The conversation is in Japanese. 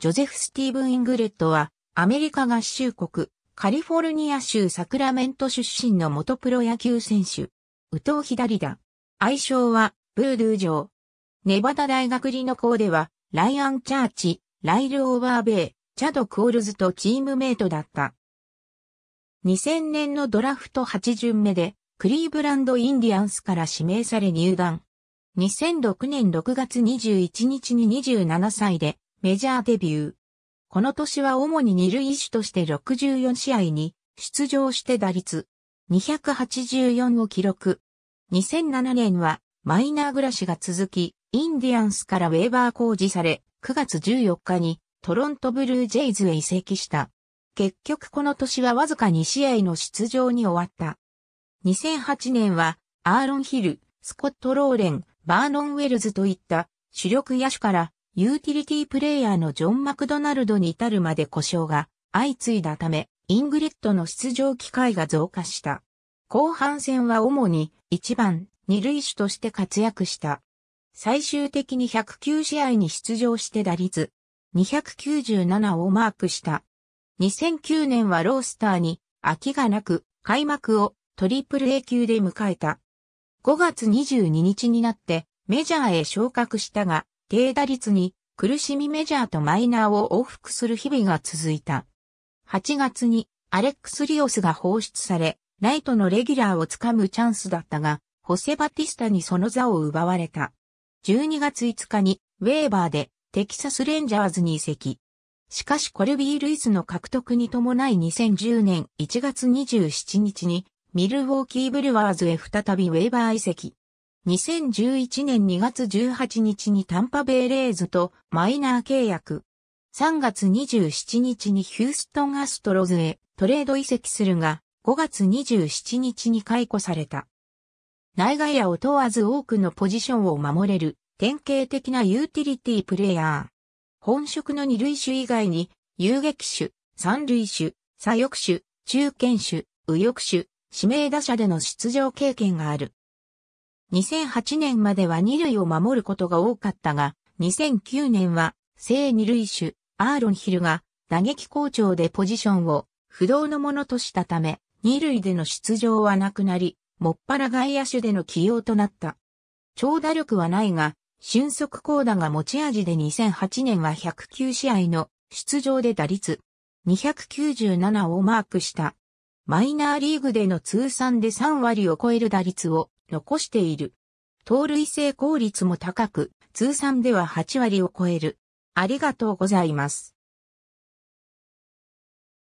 ジョゼフ・スティーブン・イングレットは、アメリカ合衆国、カリフォルニア州サクラメント出身の元プロ野球選手。右投左打。愛称は、ブードゥージョー。ネバダ大学理の校では、ライアン・チャーチ、ライル・オーバーベイ、チャド・クオルズとチームメイトだった。2000年のドラフト8巡目で、クリーブランド・インディアンスから指名され入団。2006年6月21日に27歳でメジャーデビュー。この年は主に二塁手として64試合に出場して打率284を記録。2007年はマイナー暮らしが続き、インディアンスからウェーバー工事され、9月14日にトロントブルージェイズへ移籍した。結局この年はわずか2試合の出場に終わった。2008年はアーロン・ヒル、スコット・ローレン、バーノン・ウェルズといった主力野手からユーティリティプレイヤーのジョン・マクドナルドに至るまで故障が相次いだため、イングレットの出場機会が増加した。後半戦は主に1番、二塁手として活躍した。最終的に109試合に出場して打率297をマークした。2009年はロースターに空きがなく開幕をトリプル A 級で迎えた。5月22日になってメジャーへ昇格したが低打率に苦しみメジャーとマイナーを往復する日々が続いた。8月にアレックス・リオスが放出され、ライトのレギュラーをつかむチャンスだったが、ホセ・バティスタにその座を奪われた。12月5日にウェーバーでテキサス・レンジャーズに移籍。しかしコルビー・ルイスの獲得に伴い2010年1月27日にミルウォーキー・ブルワーズへ再びウェーバー移籍。2011年2月18日にタンパベイレーズとマイナー契約。3月27日にヒューストンアストロズへトレード移籍するが、5月27日に解雇された。内外野を問わず多くのポジションを守れる典型的なユーティリティプレイヤー。本職の二類種以外に、遊撃種、三類種、左翼種、中堅種、右翼種、指名打者での出場経験がある。2008年までは二塁を守ることが多かったが、2009年は、正二塁手、アーロンヒルが、打撃好調でポジションを、不動のものとしたため、二塁での出場はなくなり、もっぱら外野手での起用となった。長打力はないが、俊足高打が持ち味で2008年は109試合の出場で打率297をマークした。マイナーリーグでの通算で3割を超える打率を残している。盗塁成功率も高く、通算では8割を超える。ありがとうございます。